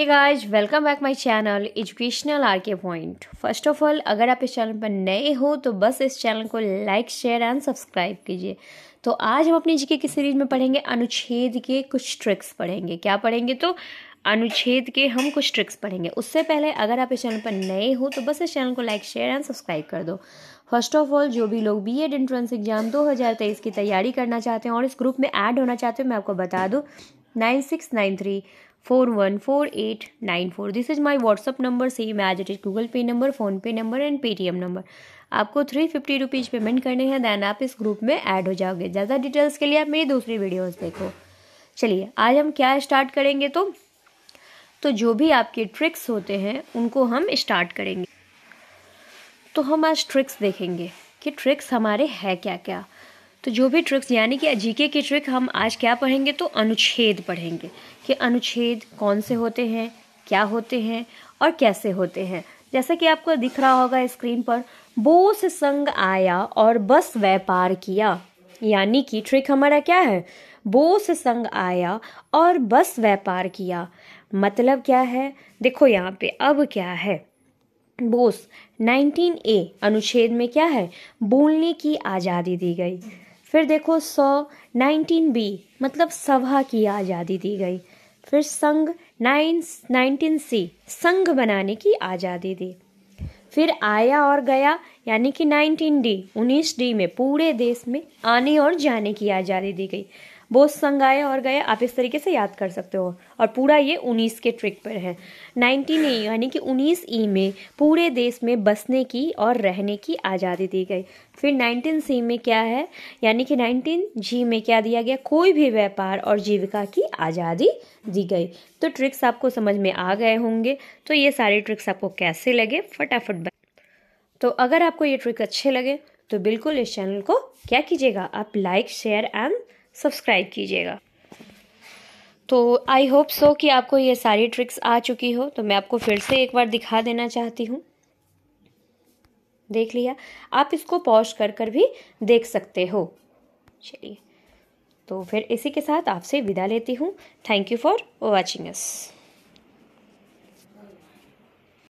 hey guys welcome back my channel educational R K point first of all अगर आप इस channel पर नए हो तो बस इस चैनल को लाइक शेयर एंड सब्सक्राइब कीजिए तो आज हम अपनी जीके की सीरीज में पढ़ेंगे अनुच्छेद के कुछ ट्रिक्स पढ़ेंगे क्या पढ़ेंगे तो अनुच्छेद के हम कुछ ट्रिक्स पढ़ेंगे उससे पहले अगर आप इस चैनल पर नए हो तो बस इस चैनल को लाइक शेयर एंड सब्सक्राइब कर दो फर्स्ट ऑफ ऑल जो भी लोग एड एंट्रेंस एग्जाम 2023 की तैयारी करना चाहते हैं और इस ग्रुप में ऐड होना चाहते हैं मैं आपको बता दूं nine nine six three four four one eight nine four this is my WhatsApp number same as it is Google Pay number PhonePe number and Paytm number आपको थ्री फिफ्टी रुपीज़ पेमेंट करने हैं then आप इस group में add हो जाओगे ज़्यादा details के लिए आप मेरी दूसरी वीडियोस देखो चलिए आज हम क्या स्टार्ट करेंगे तो तो जो भी आपके ट्रिक्स होते हैं उनको हम स्टार्ट करेंगे तो हम आज ट्रिक्स देखेंगे कि ट्रिक्स हमारे है क्या क्या तो जो भी ट्रिक्स यानी कि जीके की ट्रिक हम आज क्या पढ़ेंगे तो अनुच्छेद पढ़ेंगे कि अनुच्छेद कौन से होते हैं क्या होते हैं और कैसे होते हैं जैसा कि आपको दिख रहा होगा स्क्रीन पर बोस संग आया और बस व्यापार किया यानी कि ट्रिक हमारा क्या है बोस संग आया और बस व्यापार किया मतलब क्या है देखो यहाँ पे अब क्या है बोस 19 ए अनुच्छेद में क्या है बोलने की आज़ादी दी गई फिर देखो सौ नाइनटीन बी मतलब सभा की आज़ादी दी गई फिर संघ नाइन नाइनटीन सी संघ बनाने की आज़ादी दी फिर आया और गया यानी कि नाइनटीन डी उन्नीस डी में पूरे देश में आने और जाने की आज़ादी दी गई बोस संग आए और गए आप इस तरीके से याद कर सकते हो और पूरा ये उन्नीस के ट्रिक पर है नाइनटीन ए यानी कि उन्नीस ई में पूरे देश में बसने की और रहने की आज़ादी दी गई फिर नाइनटीन सी में क्या है यानी कि नाइनटीन जी में क्या दिया गया कोई भी व्यापार और जीविका की आज़ादी दी गई तो ट्रिक्स आपको समझ में आ गए होंगे तो ये सारे ट्रिक्स आपको कैसे लगे फटाफट तो अगर आपको ये ट्रिक अच्छे लगे तो बिल्कुल इस चैनल को क्या कीजिएगा आप लाइक शेयर एंड सब्सक्राइब कीजिएगा तो आई होप सो कि आपको ये सारी ट्रिक्स आ चुकी हो तो मैं आपको फिर से एक बार दिखा देना चाहती हूँ देख लिया आप इसको पॉज कर कर भी देख सकते हो चलिए तो फिर इसी के साथ आपसे विदा लेती हूँ thank you for watching us